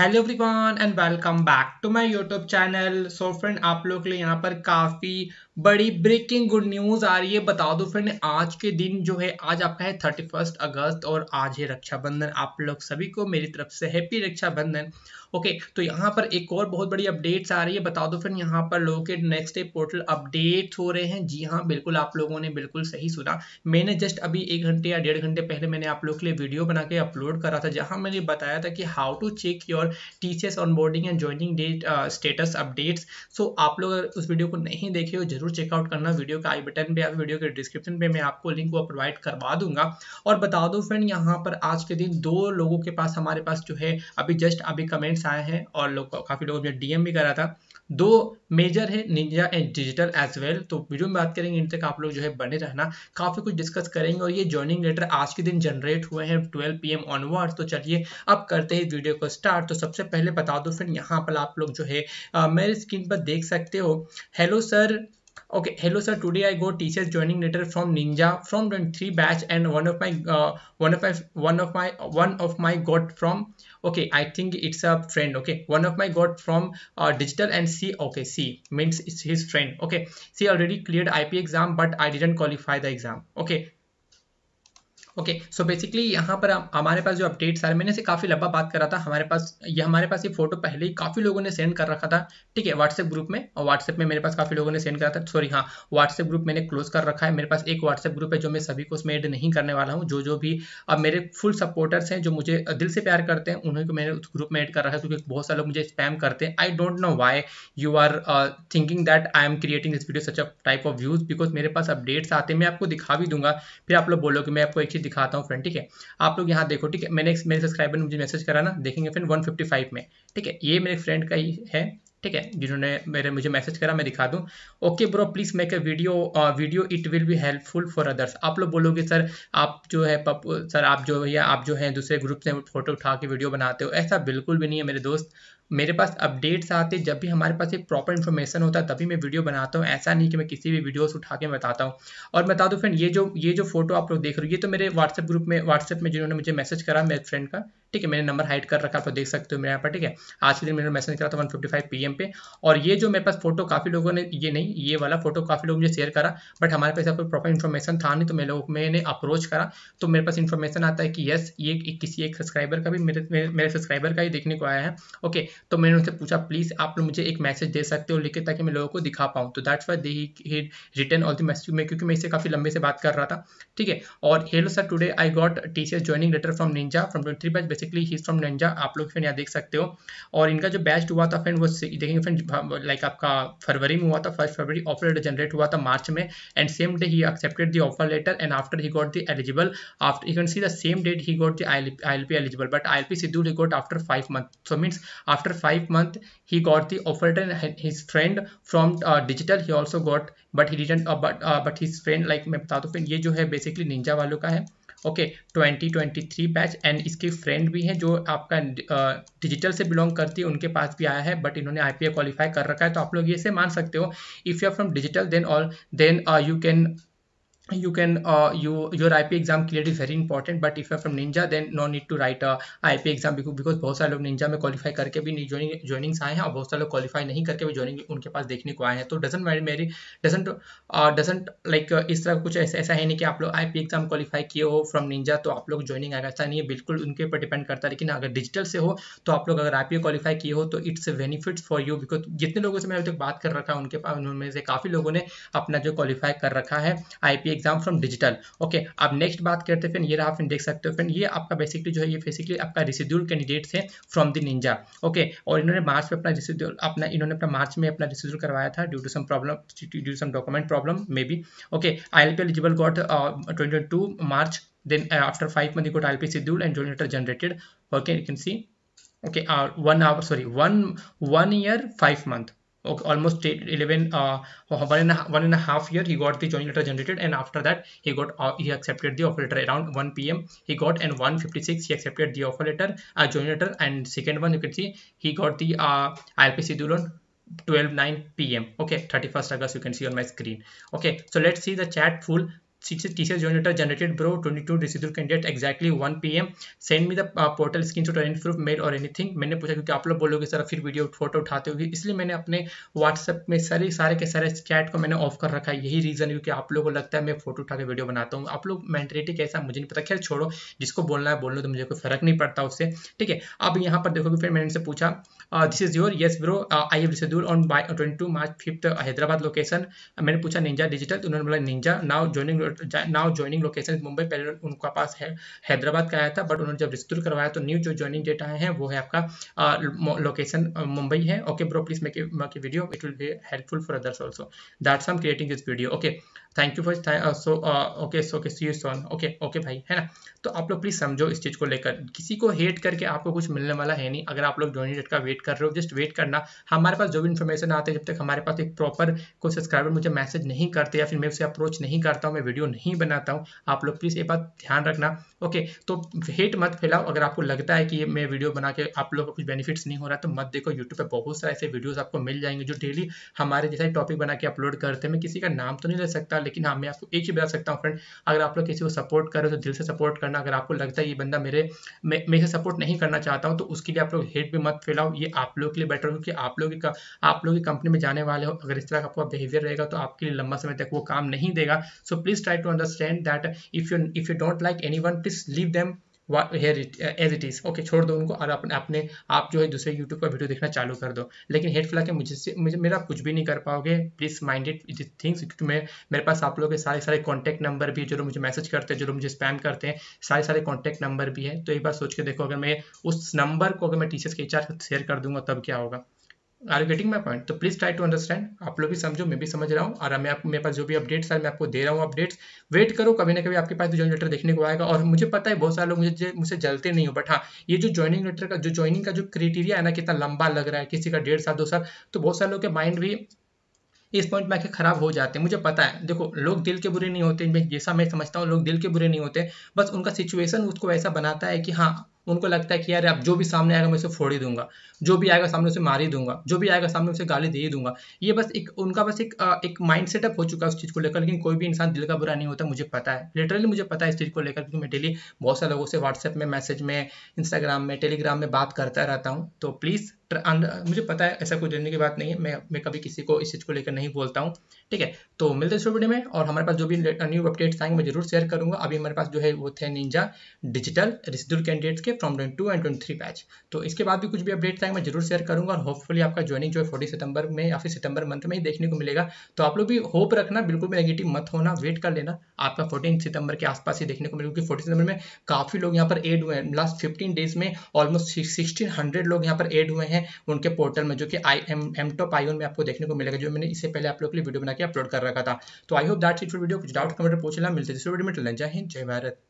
hello everyone and welcome back to my YouTube channel so friend आप लोग के लिए यहाँ पर काफ़ी बड़ी ब्रेकिंग गुड न्यूज आ रही है बता दो फ्रेंड आज के दिन जो है आज आपका है थर्टी फर्स्ट अगस्त और आज है रक्षाबंधन आप लोग सभी को मेरी तरफ से हैप्पी रक्षाबंधन ओके तो यहाँ पर एक और बहुत बड़ी अपडेट्स आ रही है बता दो फ्रेंड यहाँ पर लोगों के नेक्स्ट डे पोर्टल अपडेट हो रहे हैं जी हाँ बिल्कुल आप लोगों ने बिल्कुल सही सुना मैंने जस्ट अभी एक घंटे या डेढ़ घंटे पहले मैंने आप लोगों के लिए वीडियो बना के अपलोड करा था जहाँ मैंने बताया था कि how to check your teachers onboarding and joining date status updates so आप लोग उस वीडियो को नहीं देखे हो जरूर जरूर चेकआउट करना वीडियो का आई बटन पे या वीडियो के डिस्क्रिप्शन पे मैं आपको लिंक वो प्रोवाइड करवा दूंगा और बता दो फ्रेंड यहाँ पर आज के दिन दो लोगों के पास हमारे पास जो है अभी जस्ट अभी कमेंट्स आए हैं और लोग काफ़ी लोगों ने डीएम भी करा था दो मेजर है Ninja and Digital as well तो वीडियो में बात करेंगे इन तक आप लोग जो है बने रहना काफ़ी कुछ डिस्कस करेंगे और ये ज्वाइनिंग लेटर आज के दिन जनरेट हुए हैं 12 पीएम ऑनवर्ड तो चलिए अब करते हैं वीडियो को स्टार्ट तो सबसे पहले बता दो फिर यहाँ पर आप लोग जो है मेरे स्क्रीन पर देख सकते हो hello sir okay hello sir today i got teachers joining letter from ninja from 23 batch and one of my uh, one of my one of my one of my got from okay i think it's a friend okay one of my got from uh, digital and c okay c means it's his friend okay see already cleared ip exam but i didn't qualify the exam okay okay so basically यहाँ पर हमारे पास जो updates आ रहे मैंने इसे काफ़ी लंबा बात करा था हमारे पास ये हमारे पास ये फोटो पहले ही काफ़ी लोगों ने सेंड कर रखा था ठीक है व्हाट्सएप ग्रुप में और व्हाट्सएप में मेरे पास काफ़ी लोगों ने सेंड करा था सॉरी हाँ व्हाट्सएप ग्रुप मैंने क्लोज कर रखा है मेरे पास एक व्हाट्सएप ग्रुप है जो मैं सभी को उसमें एड नहीं करने वाला हूँ जो जो भी अब मेरे फुल सपोर्टर्स हैं जो मुझे दिल से प्यार करते हैं उन्हें को मैंने उस ग्रुप में एड कर रखा है क्योंकि बहुत सारे लोग मुझे स्पैम करते हैं I don't know why you are thinking that I am creating this video such a type of views because मेरे पास अपडेट्स आते हैं मैं आपको दिखा भी दूंगा फिर आप लोग बोलो कि मैं आपको एक चीज़ दिखाता हूँ फ्रेंड ठीक है आप लोग यहाँ देखो ठीक है मैंने मेरे सब्सक्राइबर ने मुझे मैसेज करा ना देखेंगे फ्रेंड वन में ठीक है ये मेरे फ्रेंड का ही है ठीक है जिन्होंने मेरे मुझे मैसेज करा मैं दिखा दूं okay bro please make a video video it will be helpful for others आप लोग बोलोगे सर आप जो है पप सर आप जो भैया आप जो है दूसरे ग्रुप से फोटो उठा के वीडियो बनाते हो ऐसा बिल्कुल भी नहीं है मेरे दोस्त मेरे पास अपडेट्स आते जब भी हमारे पास एक प्रॉपर इन्फॉर्मेशन होता है तभी मैं वीडियो बनाता हूँ ऐसा नहीं कि मैं किसी भी वीडियोस उठा के बताता हूँ और बता दूँ फ्रेंड ये जो ये जो फोटो आप लोग देख रहे हो ये तो मेरे व्हाट्सएप ग्रुप में व्हाट्सएप में जिन्होंने मुझे मैसेज करा मेरे फ्रेंड का ठीक है मैंने नंबर हाइड कर रखा तो देख सकते हो मेरे यहाँ पर ठीक है आज के दिन मैंने मैसेज करा था वन फिफ्टी पे और ये जो मेरे पास फोटो काफ़ी लोगों ने ये नहीं ये वाला फोटो काफ़ी लोग मुझे शेयर करा बट हमारे पास कोई प्रॉपर इन्फॉर्मेशन था नहीं तो मैं लोग मैंने अप्रोच करा तो मेरे पास इन्फॉर्मेशन आता है कि यस ये किसी एक सब्सक्राइबर का भी मेरे मेरे सब्सक्राइबर का ही देखने को आया है ओके तो मैंने उनसे पूछा प्लीज़ आप लोग मुझे एक मैसेज दे सकते हो लिखे ताकि मैं लोगों को दिखा पाऊँ तो that's why they return all the message में क्योंकि मैं इससे काफ़ी लंबे से बात कर रहा था ठीक है और hello sir today I got teacher joining letter from Ninja from twenty basically he from Ninja आप लोग फ्रेंड यहाँ देख सकते हो और इनका जो बेस्ट हुआ था फ्रेंड वो देखेंगे फ्रेंड लाइक आपका फरवरी में हुआ था फर्स्ट फरवरी ऑफर लेटर जनरेट हुआ था मार्च में and same day he accepted the offer letter and after he got the eligible you can see the same date he got the I L eligible but I L P सिद्धू record after five month so means after five month he got the offer letter his friend from Digital he also got but he but his friend like मैं बता दूँ friend ये जो है basically Ninja वालों का है ओके 2023 बैच एंड इसके फ्रेंड भी हैं जो आपका डिजिटल से बिलोंग करती है उनके पास भी आया है बट इन्होंने आई पी क्वालिफाई कर रखा है तो आप लोग ये से मान सकते हो if you are from Digital then all then you can you can uh, you your ip exam के लिए it is very important but if you from Ninja then no need to write I P exam because बहुत सारे लोग Ninja में qualify करके भी joining joinings आए हैं और बहुत सारे लोग क्वालिफाई नहीं करके भी ज्वाइनिंग उनके पास देखने को आए हैं तो डजेंट मैरी मेरी डजेंट डजेंट लाइक इस तरह कुछ ऐसा ऐसा है नहीं कि आप लोग आई पी एग्जाम क्वालिफाई किए हो फ्रॉम निंजा तो आप लोग ज्वाइनिंग आएगा ऐसा नहीं है बिल्कुल उनके ऊपर डिपेंड करता है लेकिन अगर डिजिटल से हो तो आप लोग अगर आई पी क्वालिफाई किए हो तो it's benefits for you because जितने लोगों से मैं अभी तक बात कर रखा हूँ उनके पास उनमें से काफ़ी लोगों ने अपना जो क्वालिफाई कर रखा है I P exam from Digital okay आप नेक्स्ट बात करते हैं फिर ये आप देख सकते हो फ्रेंड ये आपका बेसिकली जो है ये बेसिकली आपका रिसिड्यूल कैंडिडेट है फ्रॉम द निंजा ओके और इन्होंने मार्च में अपना रिसिड्यूल अपना इन्होंने अपना मार्च में अपना रिसिड्यूल करवाया था due to some problem due some document problem maybe okay I L P eligible got twenty two March then after five month got I L P scheduled and joint generated okay you can see okay one hour sorry one one year five month okay, almost 11 uh, one and, a, one and a half year he got the joining letter generated and after that he got uh, he accepted the offer letter around 1 pm he got and 156 he accepted the offer letter uh, joining letter and second one you can see he got the uh, ilp schedule on 12 9 pm okay 31st august you can see on my screen okay so let's see the chat full six TCS generator generated bro 22 residual candidate exactly 1 pm send me the uh, portal screenshot or any proof mail or anything मैंने पूछा क्योंकि आप लोग बोलोगे sir फिर video photo उठाते होगी इसलिए मैंने अपने व्हाट्सएप में सारे सारे के सारे चैट को मैंने ऑफ कर रखा है यही रीज़न है क्योंकि आप लोगों को लगता है मैं फोटो उठा के वीडियो बनाता हूँ आप लोग मैंटेलिटी कैसा मुझे नहीं पता खैर छोड़ो जिसको बोलना है बोल लो तो मुझे कोई फर्क नहीं पड़ता उससे ठीक है अब यहाँ पर देखोगे फिर मैंने इनसे पूछा this is your yes bro I have reschedule on by twenty two March fifth Hyderabad location मैंने पूछा निंजा डिजिटल तो उन्होंने बोला Ninja now joining now joining location Mumbai पहले उनका पास है हैदराबाद का आया था बट उन्होंने जब रिस्टोर करवाया तो न्यू जो ज्वाइनिंग डेट आए हैं वो है आपका लोकेशन मुंबई है okay bro please make video it will be helpful for others also that's I'm creating this video okay thank you for so okay so okay see you soon okay okay भाई है ना तो आप लोग please समझो इस चीज़ को लेकर किसी को हेट करके आपको कुछ मिलने वाला है नहीं अगर आप लोग जॉइनिंग डेट का वेट कर रहे हो जस्ट वेट करना हमारे पास जो भी इन्फॉर्मेशन आते हैं जब तक हमारे पास एक प्रॉपर कोई सब्सक्राइबर मुझे मैसेज नहीं करते या फिर मैं उसे अप्रोच नहीं करता हूँ मैं वीडियो नहीं बनाता हूँ आप लोग प्लीज़ ये बात ध्यान रखना ओके तो हेट मत फैलाओ अगर आपको लगता है कि मैं वीडियो बना के आप लोग को कुछ बेनिफिट्स नहीं हो रहा तो मत देखो यूट्यूब पर बहुत सारे ऐसे वीडियोज़ आपको मिल जाएंगे जो डेली हमारे जैसा टॉपिक बना के अपलोड करते हैं मैं किसी का नाम तो नहीं ले सकता लेकिन हाँ मैं आपको एक ही बता सकता हूँ फ्रेंड अगर आप लोग किसी को सपोर्ट करो तो दिल से सपोर्ट करना अगर आपको लगता है ये बंदा मेरे मैं इसे सपोर्ट नहीं करना चाहता हूँ तो उसके लिए आप लोग हेट भी मत फैलाओ ये आप लोग के लिए बेटर हो क्योंकि आप लोग की आप लोग की कंपनी में जाने वाले हो अगर इस तरह का आपका बिहेवियर रहेगा तो आपके लिए लंबा समय तक वो काम नहीं देगा so please try to understand that if you if you don't like any one please leave them as it is okay छोड़ दो उनको और अपने अपने आप जो है दूसरे यूट्यूब पर वीडियो देखना चालू कर दो लेकिन हेड फिला के मुझसे मुझे मेरा कुछ भी नहीं कर पाओगे प्लीज़ माइंडेड दिस थिंग्स क्योंकि मैं मेरे पास आप लोगों के सारे सारे कॉन्टैक्ट नंबर भी जो लोग मुझे मैसेज करते हैं जो लोग मुझे स्पैम करते हैं सारे सारे कॉन्टैक्ट नंबर भी है तो एक बार सोच के देखो अगर मैं उस नंबर को अगर मैं टीचर्स के चार्ज शेयर कर दूंगा तब क्या होगा are you getting my point तो प्लीज ट्राई टू अंडरस्टैंड आप लोग भी समझो मैं भी समझ रहा हूँ और मैं आप मेरे पास जो भी अपडेट्स है मैं आपको दे रहा हूँ अपडेट्स वेट करो कभी ना कभी आपके पास ज्वाइनिंग लेटर देखने को आएगा और मुझे पता है बहुत सारे लोग मुझे मुझसे जलते नहीं हो बट हाँ ये जो ज्वाइनिंग लेटर का जो ज्वाइनिंग का जो क्राइटेरिया है ना कितना लंबा लग रहा है किसी का डेढ़ साल दो साल तो बहुत सारे लोग के माइंड भी इस पॉइंट में आके खराब हो जाते हैं मुझे पता है देखो लोग दिल के बुरे नहीं होते मैं जैसा मैं समझता हूँ लोग दिल के बुरे नहीं होते बस उनका सिचुएशन उसको ऐसा बनाता है कि हाँ उनको लगता है कि यार अब जो भी सामने आएगा मैं उसे फोड़ ही दूंगा जो भी आएगा सामने उसे मार ही दूंगा जो भी आएगा सामने उसे गाली दे ही दूंगा ये बस एक उनका बस एक एक माइंड सेटअप हो चुका है उस चीज़ को लेकर लेकिन कोई भी इंसान दिल का बुरा नहीं होता मुझे पता है लिटरली मुझे पता है इस चीज़ को लेकर क्योंकि मैं डेली बहुत सारे लोगों से व्हाट्सएप में मैसेज में इंस्टाग्राम में टेलीग्राम में बात करता रहता हूँ तो प्लीज़ मुझे पता है ऐसा कोई डरने की बात नहीं है मैं मैं कभी किसी को इस चीज़ को लेकर नहीं बोलता हूँ ठीक है तो मिलते हैं वीडियो में और हमारे पास जो भी न्यू अपडेट्स आएंगे मैं जरूर शेयर करूँगा अभी हमारे पास जो है वो थे निंजा डिजिटल रिसिडुल कैंडिडेट्स के from twenty two and twenty three batch तो इसके बाद भी कुछ भी अपडेट्स आएंगे मैं जरूर शेयर करूंगा और होपफुली आपका ज्वाइनिंग जो है फोर्टी सितंबर में या फिर सितंबर मंथ में ही देखने को मिलेगा तो आप लोग भी होप रखना बिल्कुल भी नेगेटिव मत होना वेट कर लेना आपका फोर्टीन सितंबर के आसपास ही देखने को मिलेगा क्योंकि फोर्टीन सितंबर में काफ़ी लोग यहाँ पर एड हुए हैं लास्ट फिफ्टीन डेज में ऑलमोस्ट सिक्सटीन हंड्रेड लोग यहाँ पर एड हुए हैं उनके पोर्टल में जो कि I am am top I में आपको देखने को मिलेगा जो मैंने इससे पहले आप लोग के लिए वीडियो बना के अपलोड कर रखा था तो I hope that it video कुछ डाउट कमेंट पूछ लेना मिलते हैं जय हिंद जय भारत